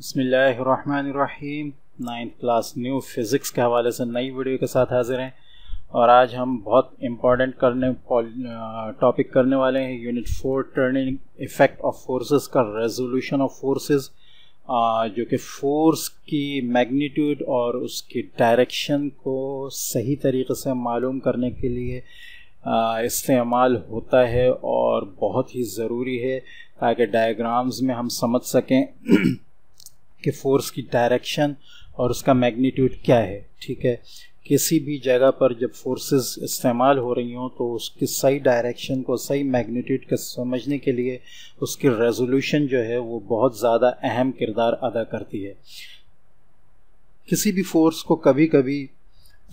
बसमीम ninth class new physics के हवाले से नई वीडियो के साथ हाजिर हैं और आज हम बहुत इम्पॉर्टेंट करने टॉपिक करने वाले हैं unit four turning effect of forces का रेजोल्यूशन ऑफ फोर्सेस जो कि फोर्स की मैग्नीट्यूड और उसकी डायरेक्शन को सही तरीके से मालूम करने के लिए इस्तेमाल होता है और बहुत ही ज़रूरी है ताकि डायग्राम्स में हम समझ सकें के फोर्स की डायरेक्शन और उसका मैग्नीट्यूड क्या है ठीक है किसी भी जगह पर जब फोर्सेस इस्तेमाल हो रही हों तो उसकी सही डायरेक्शन को सही मैग्नीट्यूड को समझने के लिए उसकी रेजोल्यूशन जो है वो बहुत ज़्यादा अहम किरदार अदा करती है किसी भी फोर्स को कभी कभी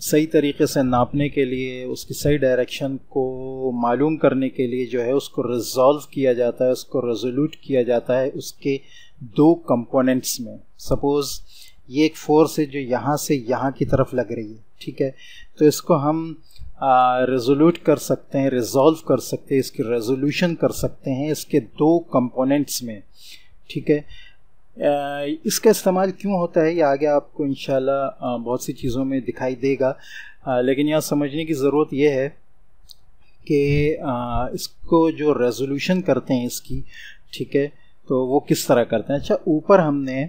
सही तरीके से नापने के लिए उसकी सही डायरेक्शन को मालूम करने के लिए जो है उसको रिजॉल्व किया जाता है उसको रेजोल्यूट किया जाता है उसके दो कंपोनेंट्स में सपोज़ ये एक फोर्स है जो यहाँ से यहाँ की तरफ लग रही है ठीक है तो इसको हम रेजोल्यूट कर सकते हैं रिजॉल्व कर सकते हैं इसकी रेजोल्यूशन कर सकते हैं इसके दो कंपोनेंट्स में ठीक है इसका इस्तेमाल क्यों होता है ये आगे आपको इन बहुत सी चीज़ों में दिखाई देगा लेकिन यहाँ समझने की ज़रूरत यह है कि इसको जो रेजोल्यूशन करते हैं इसकी ठीक है तो वो किस तरह करते हैं अच्छा ऊपर हमने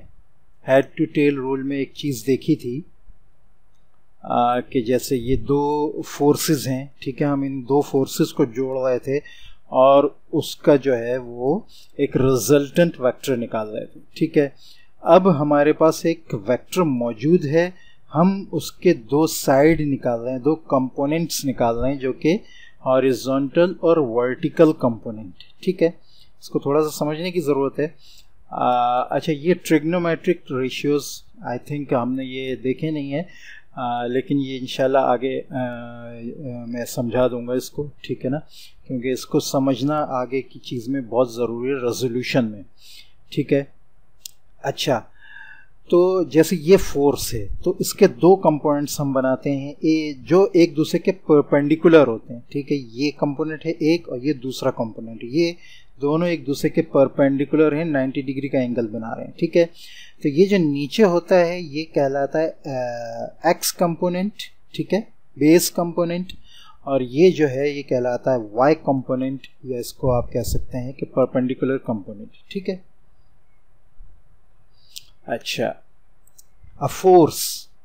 हेड टू टेल रोल में एक चीज़ देखी थी कि जैसे ये दो फोर्सेस हैं ठीक है हम इन दो फोर्सेस को जोड़ रहे थे और उसका जो है वो एक रिजल्टेंट वेक्टर निकाल रहे थे ठीक है अब हमारे पास एक वेक्टर मौजूद है हम उसके दो साइड निकाल रहे हैं दो कंपोनेंट्स निकाल रहे हैं जो कि हॉरिजॉन्टल और वर्टिकल कंपोनेंट ठीक है इसको थोड़ा सा समझने की ज़रूरत है आ, अच्छा ये ट्रिग्नोमेट्रिक रेशियोज आई थिंक हमने ये देखे नहीं है लेकिन ये इंशाल्लाह आगे आ, मैं समझा दूंगा इसको ठीक है ना क्योंकि इसको समझना आगे की चीज़ में बहुत ज़रूरी है रेजोल्यूशन में ठीक है अच्छा तो जैसे ये फोर्स है तो इसके दो कंपोनेंट्स हम बनाते हैं ए जो एक दूसरे के परपेंडिकुलर होते हैं ठीक है ये कंपोनेंट है एक और ये दूसरा कंपोनेंट ये दोनों एक दूसरे के परपेंडिकुलर हैं 90 डिग्री का एंगल बना रहे हैं ठीक है तो ये जो नीचे होता है ये कहलाता है एक्स कंपोनेंट ठीक है बेस कंपोनेंट और ये जो है ये कहलाता है वाई कंपोनेंट या इसको आप कह सकते हैं कि परपेंडिकुलर कंपोनेंट ठीक है अच्छा अ फोर्स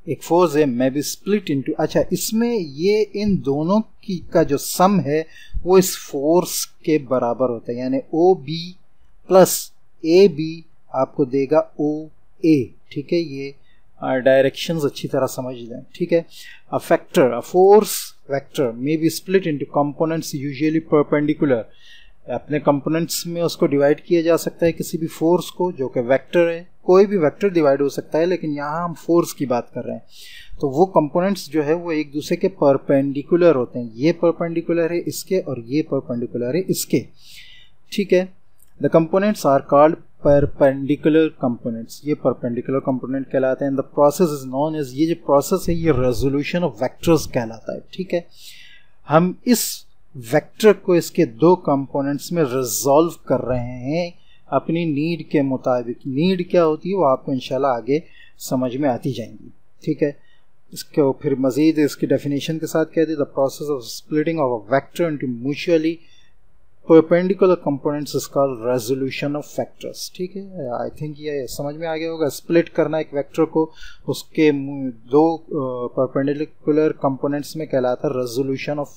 एक फोर्स है मे बी स्प्लिट इनटू अच्छा इसमें ये इन दोनों की का जो सम है वो इस फोर्स के बराबर होता है यानी O B plus A B आपको देगा ओ ए ठीक है ये डायरेक्शंस अच्छी तरह समझ लें ठीक है a factor a force vector may be split into components usually perpendicular अपने कंपोनेंट्स में उसको डिवाइड किया जा सकता है किसी भी फोर्स को जो कि वेक्टर है कोई भी वेक्टर डिवाइड हो सकता है लेकिन यहाँ हम फोर्स की बात कर रहे हैं तो वो कंपोनेंट्स जो है वो एक दूसरे के परपेंडिकुलर होते हैं ये परपेंडिकुलर है इसके और ये परपेंडिकुलर है इसके ठीक है the components are called perpendicular components ये परपेंडिकुलर कंपोनेंट कहलाते हैं the process is known as ये जो प्रोसेस है ये रेजोल्यूशन ऑफ वैक्टर्स कहलाता है ठीक है हम इस वैक्टर को इसके दो कंपोनेंट्स में रिजॉल्व कर रहे हैं अपनी नीड के मुताबिक नीड क्या होती है वो आपको इंशाल्लाह आगे समझ में आती जाएंगी ठीक है इसको फिर मज़ीद इसकी डेफिनेशन के साथ कह दें the process of splitting of a vector into mutually perpendicular components इसका रेजोल्यूशन ऑफ फैक्टर्स ठीक है आई थिंक ये समझ में आ गया होगा स्प्लिट करना एक वैक्टर को उसके दो परपेंडिकुलर कम्पोनेंट्स में कहलाता है रेजोल्यूशन ऑफ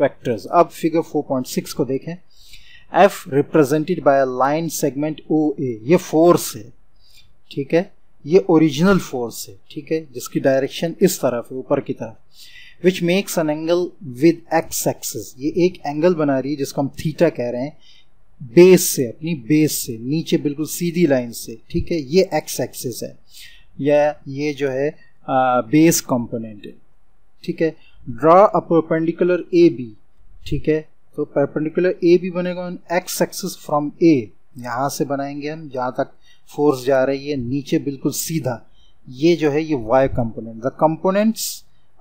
वेक्टर्स अब फिगर 4.6 को देखें F represented by line segment O A ये फोर्स है ठीक है ये ओरिजिनल फोर्स है ठीक है जिसकी डायरेक्शन इस तरफ है ऊपर की तरफ which makes an angle with x axis ये एक एंगल बना रही है जिसको हम थीटा कह रहे हैं बेस से अपनी बेस से नीचे बिल्कुल सीधी लाइन से ठीक है ये एक्स एक्सेस है या ये जो है आ, बेस कंपोनेंट है ठीक है draw a perpendicular A B ठीक है तो परपेंडिकुलर ए भी बनेगा on x axis from A यहाँ से बनाएंगे हम जहाँ तक फोर्स जा रही है नीचे बिल्कुल सीधा ये जो है ये वाई कंपोनेंट द कंपोनेंट्स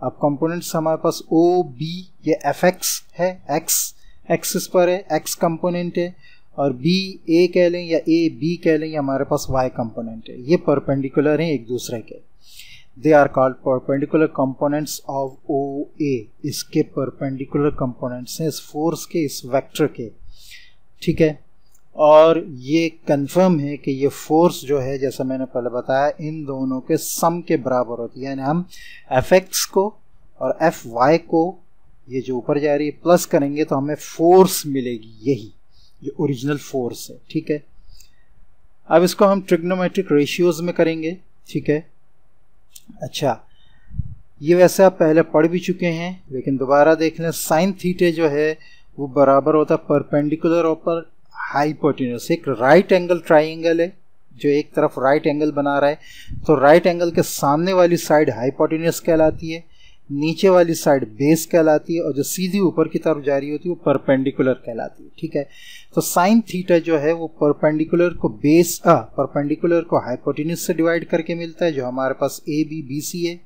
अब कंपोनेंट्स हमारे पास ओ बी ये एफ एक्स है एक्स एक्सिस पर है एक्स कंपोनेंट है और बी ए कह लें या ए बी कह लें हमारे पास वाई कंपोनेंट है ये परपेंडिकुलर हैं एक दूसरे के they are called perpendicular components of OA इसके perpendicular components हैं इस force के इस vector के ठीक है और ये कन्फर्म है कि ये फोर्स जो है जैसा मैंने पहले बताया इन दोनों के सम के बराबर होती है यानी हम एफ एक्स को और एफ वाई को ये जो ऊपर जा रही है प्लस करेंगे तो हमें फोर्स मिलेगी यही ये ओरिजिनल फोर्स है ठीक है अब इसको हम ट्रिग्नोमेट्रिक रेशियोज में करेंगे ठीक है अच्छा ये वैसे आप पहले पढ़ भी चुके हैं लेकिन दोबारा देख लें साइन थीटे जो है वो बराबर होता है परपेंडिकुलर ऊपर हाइपोटिनस एक राइट एंगल ट्राइंगल है जो एक तरफ राइट एंगल बना रहा है तो राइट एंगल के सामने वाली साइड हाइपोटिनस कहलाती है नीचे वाली साइड बेस कहलाती है और जो सीधी ऊपर की तरफ जा रही होती है वो परपेंडिकुलर कहलाती है ठीक है तो साइन थीटा जो है वो परपेंडिकुलर को बेस आ परपेंडिकुलर को हाइपोटिनस से डिवाइड करके मिलता है जो हमारे पास ए बी बी सी है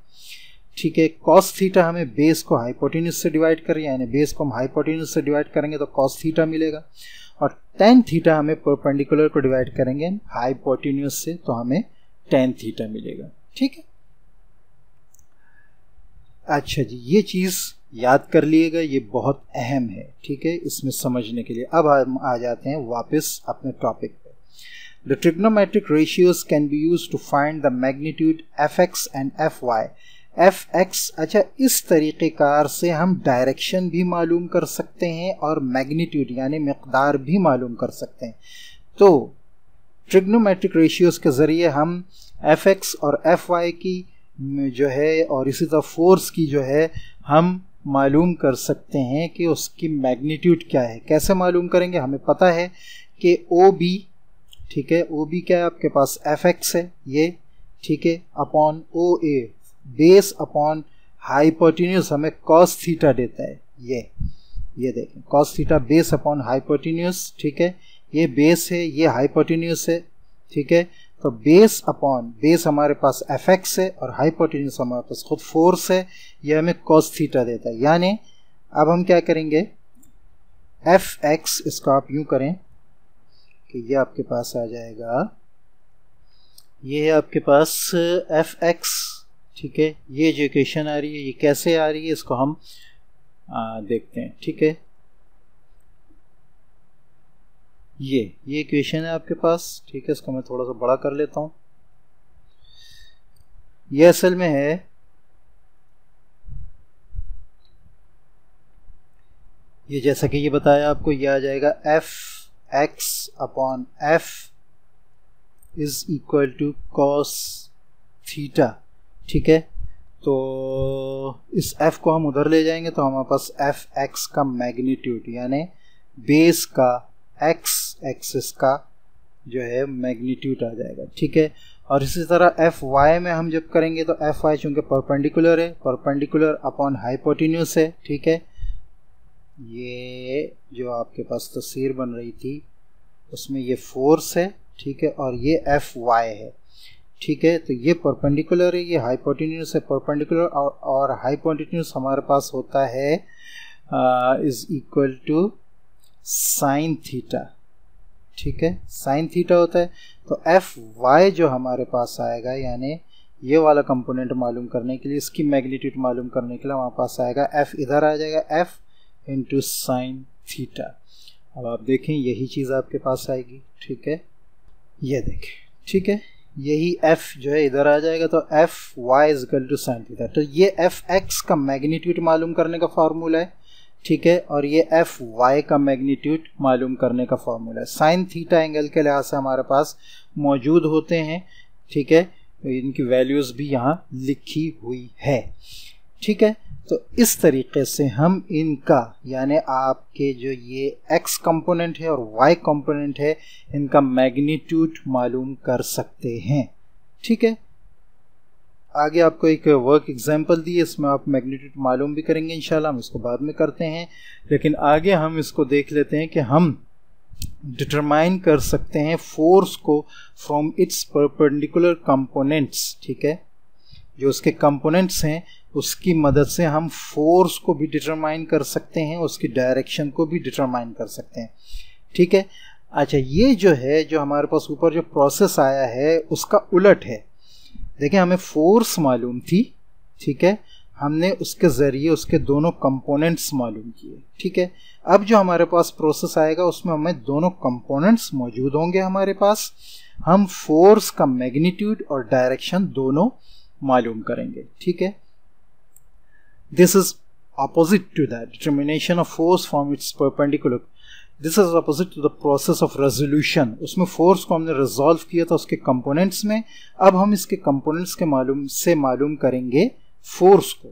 ठीक है कॉस थीटा हमें बेस को हाइपोटिनस से डिवाइड करें यानी बेस को हम हाइपोटिनस से डिवाइड करेंगे तो कॉस थीटा मिलेगा और टेन थीटा हमें परपेंडिकुलर को डिवाइड करेंगे हाइपोटिनस से तो हमें टेन थीटा मिलेगा ठीक है अच्छा जी ये चीज़ याद कर लिएगा ये बहुत अहम है ठीक है इसमें समझने के लिए अब हम आ जाते हैं वापस अपने टॉपिक पे the trigonometric ratios can be use to find the magnitude F x and F y F x अच्छा इस तरीक़ेकार से हम डायरेक्शन भी मालूम कर सकते हैं और मैग्नीट्यूड यानी मकदार भी मालूम कर सकते हैं तो ट्रिग्नोमेट्रिक रेशियोज़ के ज़रिए हम एफ एक्स और एफ वाई की जो है और इसी तरह फोर्स की जो है हम मालूम कर सकते हैं कि उसकी मैग्नीट्यूड क्या है कैसे मालूम करेंगे हमें पता है कि ओ बी ठीक है ओ बी क्या है आपके पास एफ एक्स है ये ठीक है upon O A base upon hypotenuse हमें कॉस थीटा देता है ये ये देखें cos theta base upon hypotenuse ठीक है ये बेस है ये हाइपोटिन्यूस है ठीक है तो बेस अपॉन बेस हमारे पास एफ एक्स है और हाइपोटेन्यूस हमारे पास खुद फोर्स है यह हमें कॉस थीटा देता है यानी अब हम क्या करेंगे एफ एक्स इसको आप यूं करें कि ये आपके पास आ जाएगा ये है आपके पास एफ एक्स ठीक है ये जो इक्वेशन आ रही है ये कैसे आ रही है इसको हम आ, देखते हैं ठीक है ये ये इक्वेशन है आपके पास ठीक है इसको मैं थोड़ा सा बड़ा कर लेता हूँ ये असल में है ये जैसा कि ये बताया आपको ये आ जाएगा F x upon F is equal to cos theta ठीक है तो इस एफ को हम उधर ले जाएंगे तो हमारे पास एफ एक्स का मैग्नीट्यूड यानी बेस का एक्स एक्सिस का जो है मैग्नीट्यूड आ जाएगा ठीक है और इसी तरह एफ वाई में हम जब करेंगे तो एफ वाई चूँकि परपेंडिकुलर है परपेंडिकुलर अपॉन हाइपोटिन्यूस है ठीक है ये जो आपके पास तस्वीर बन रही थी उसमें ये फोर्स है ठीक है और ये एफ वाई है ठीक है तो ये परपेंडिकुलर है ये हाइपोटिन्यूस है परपेंडिकुलर और, और हाइपोटिन्यूस हमारे पास होता है is equal to sine theta ठीक है साइन थीटा होता है तो एफ वाई जो हमारे पास आएगा यानी ये वाला कंपोनेंट मालूम करने के लिए इसकी मैग्नीट्यूड मालूम करने के लिए हमारे पास आएगा एफ इधर आ जाएगा एफ इंटू साइन थीटा अब आप देखें यही चीज़ आपके पास आएगी ठीक है ये देखें ठीक है यही एफ जो है इधर आ जाएगा तो F y is equal to sine theta तो ये एफ एक्स का मैग्नीट्यूड मालूम करने का फार्मूला है ठीक है और ये एफ वाई का मैग्नीट्यूड मालूम करने का फॉर्मूला साइन थीटा एंगल के लिहाज से हमारे पास मौजूद होते हैं ठीक है तो इनकी वैल्यूज़ भी यहाँ लिखी हुई है ठीक है तो इस तरीके से हम इनका यानी आपके जो ये एक्स कंपोनेंट है और वाई कंपोनेंट है इनका मैग्नीट्यूड मालूम कर सकते हैं ठीक है आगे आपको एक वर्क एग्जांपल दी इसमें आप मैग्नीट्यूड मालूम भी करेंगे इंशाल्लाह हम इसको बाद में करते हैं लेकिन आगे हम इसको देख लेते हैं कि हम डिटरमाइन कर सकते हैं फोर्स को फ्रॉम इट्स परपेंडिकुलर कंपोनेंट्स ठीक है जो उसके कंपोनेंट्स हैं उसकी मदद से हम फोर्स को भी डिटरमाइन कर सकते हैं उसकी डायरेक्शन को भी डिटरमाइन कर सकते हैं ठीक है अच्छा ये जो है जो हमारे पास ऊपर जो प्रोसेस आया है उसका उलट है देखें हमें फोर्स मालूम थी ठीक है हमने उसके ज़रिए उसके दोनों कंपोनेंट्स मालूम किए ठीक है अब जो हमारे पास प्रोसेस आएगा उसमें हमें दोनों कंपोनेंट्स मौजूद होंगे हमारे पास हम फोर्स का मैग्नीट्यूड और डायरेक्शन दोनों मालूम करेंगे ठीक है this is opposite to that determination of force from its perpendicular this is opposite to the process of resolution उसमें फोर्स को हमने रिजोल्व किया था उसके कंपोनेंट्स में अब हम इसके कंपोनेंट्स के मालूम से मालूम करेंगे फोर्स को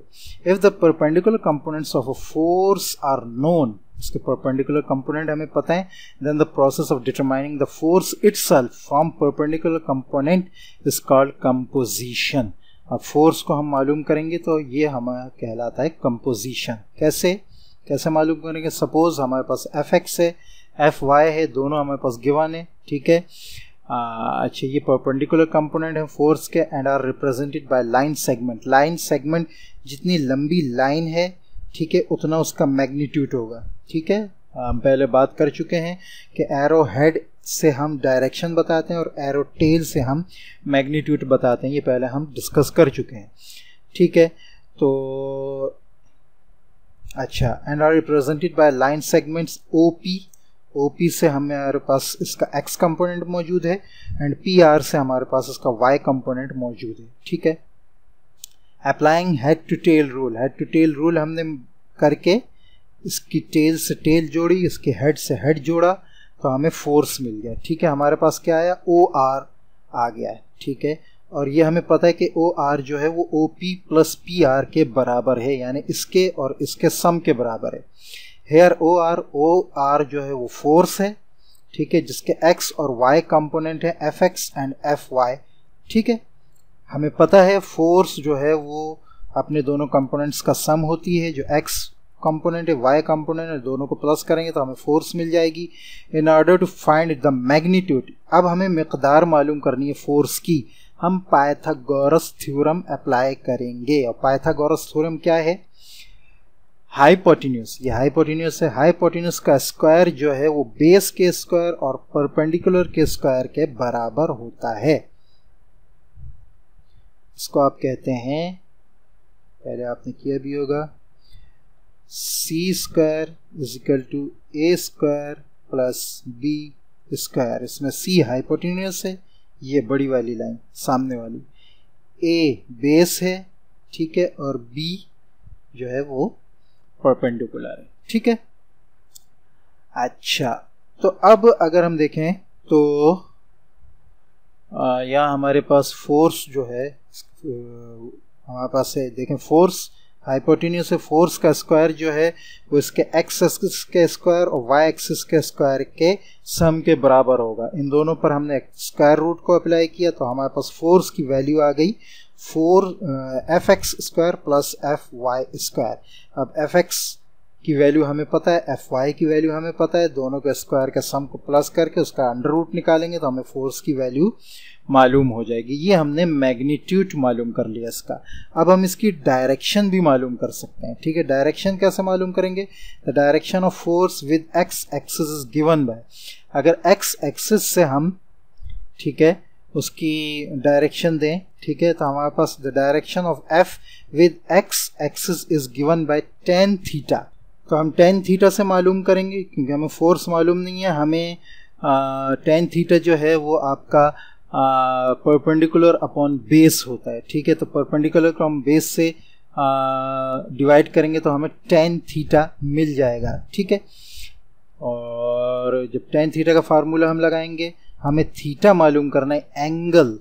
if the perpendicular components of a force are known इसके परपेंडिकुलर कंपोनेंट हमें पता है then the process of determining the force itself from perpendicular component is called composition अब फोर्स को हम मालूम करेंगे तो ये हमारा कहलाता है कंपोजिशन कैसे कैसे मालूम करेंगे सपोज हमारे पास एफ एक्स है एफ वाई है दोनों हमारे पास गिवन है ठीक है अच्छा ये परपेंडिकुलर कंपोनेंट है फोर्स के and are represented by line segment line segment जितनी लंबी लाइन है ठीक है उतना उसका मैग्नीट्यूड होगा ठीक है हम पहले बात कर चुके हैं कि एरो हेड से हम डायरेक्शन बताते हैं और एरो टेल से हम मैग्नीट्यूड बताते हैं ये पहले हम डिस्कस कर चुके हैं ठीक है तो अच्छा and are represented by line segments O P O P से हमारे पास इसका एक्स कंपोनेंट मौजूद है एंड पी आर से हमारे पास इसका वाई कंपोनेंट मौजूद है ठीक है applying head to tail rule head to tail rule हमने करके इसकी टेल से टेल जोड़ी इसके हेड से हेड जोड़ा तो हमें फोर्स मिल गया ठीक है हमारे पास क्या आया ओ आर आ गया है ठीक है और ये हमें पता है कि ओ आर जो है वो O P plus P R के बराबर है यानी इसके और इसके सम के बराबर है here O R O R जो है वो फोर्स है ठीक है जिसके एक्स और वाई कंपोनेंट है F x and F y ठीक है हमें पता है फोर्स जो है वो अपने दोनों कंपोनेंट्स का सम होती है जो एक्स कंपोनेंट है वाई कंपोनेंट है दोनों को प्लस करेंगे तो हमें फोर्स मिल जाएगी in order to find the magnitude अब हमें मकदार मालूम करनी है फोर्स की हम पायथागोरस थ्योरम अप्लाई करेंगे और पायथागोरस थ्योरम क्या है हाइपोटिन्यूस ये हाइपोटिन्यूस है हाइपोटिन्यूस का स्क्वायर जो है वो बेस के स्क्वायर और परपेंडिकुलर के स्क्वायर के बराबर होता है इसको आप कहते हैं पहले आपने किया भी होगा C square is equal to A square plus B square इसमें सी हाइपोटिन्यूस है ये बड़ी वाली लाइन सामने वाली ए बेस है ठीक है और बी जो है वो परपेंडिकुलर है ठीक है अच्छा तो अब अगर हम देखें तो यहाँ हमारे पास फोर्स जो है हमारे पास है देखें फोर्स हाइपोटिन्यूस फोर्स का स्क्वायर जो है वो इसके एक्स एक्सिस के स्क्वायर और वाई एक्सिस के स्क्वायर के सम के बराबर होगा इन दोनों पर हमने स्क्वायर रूट को अप्लाई किया तो हमारे पास फोर्स की वैल्यू आ गई for F x square plus F y square अब एफ एक्स की वैल्यू हमें पता है एफ वाई की वैल्यू हमें पता है दोनों के स्क्वायर का सम को प्लस करके उसका अंडर रूट निकालेंगे तो हमें फोर्स की वैल्यू मालूम हो जाएगी ये हमने मैग्नीट्यूड मालूम कर लिया इसका अब हम इसकी डायरेक्शन भी मालूम कर सकते हैं ठीक है डायरेक्शन कैसे मालूम करेंगे the direction of force with x axis is given by अगर एक्स एक्सिस से हम ठीक है उसकी डायरेक्शन दें ठीक है तो हमारे पास the direction of F with x axis is given by tan theta तो हम टेन थीटा से मालूम करेंगे क्योंकि हमें फोर्स मालूम नहीं है हमें टेन थीटा जो है वो आपका परपेंडिकुलर अपॉन बेस होता है ठीक है तो परपेंडिकुलर को हम बेस से डिवाइड करेंगे तो हमें टेन थीटा मिल जाएगा ठीक है और जब टेन थीटा का फार्मूला हम लगाएंगे हमें थीटा मालूम करना है एंगल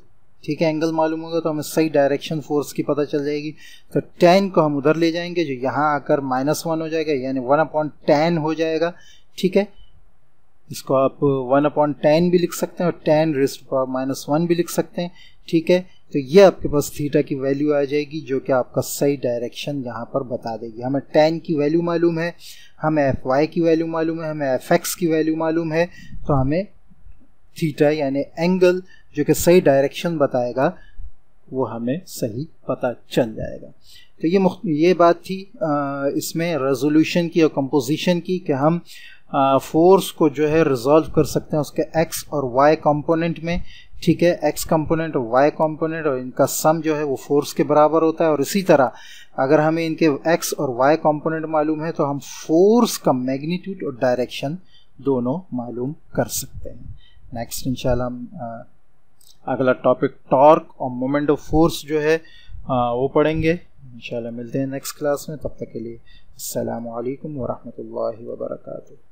ठीक है एंगल मालूम होगा तो हमें सही डायरेक्शन फोर्स की पता चल जाएगी तो टेन को हम उधर ले जाएंगे जो यहाँ आकर माइनस वन हो जाएगा यानी वन अपॉइंट टेन हो जाएगा ठीक है इसको आप वन अपॉइंट टेन भी लिख सकते हैं और tan raised power minus one भी लिख सकते हैं ठीक है तो ये आपके पास थीटा की वैल्यू आ जाएगी जो कि आपका सही डायरेक्शन यहाँ पर बता देगी हमें टेन की वैल्यू मालूम है हमें एफ वाई की वैल्यू मालूम है हमें एफ एक्स की वैल्यू मालूम है तो हमें थीटा यानी एंगल जो कि सही डायरेक्शन बताएगा वो हमें सही पता चल जाएगा तो ये ये बात थी आ, इसमें रेजोल्यूशन की और कंपोजिशन की कि हम फोर्स को जो है रिजॉल्व कर सकते हैं उसके एक्स और वाई कंपोनेंट में ठीक है एक्स कंपोनेंट और वाई कंपोनेंट और इनका सम जो है वो फोर्स के बराबर होता है और इसी तरह अगर हमें इनके एक्स और वाई कंपोनेंट मालूम है तो हम फोर्स का मैग्नीट्यूड और डायरेक्शन दोनों मालूम कर सकते हैं नेक्स्ट इंशाल्लाह हम अगला टॉपिक टॉर्क और मोमेंट ऑफ फोर्स जो है वो पढ़ेंगे इंशाल्लाह मिलते हैं नेक्स्ट क्लास में तब तक के लिए अल्लाम वरहमल वर्का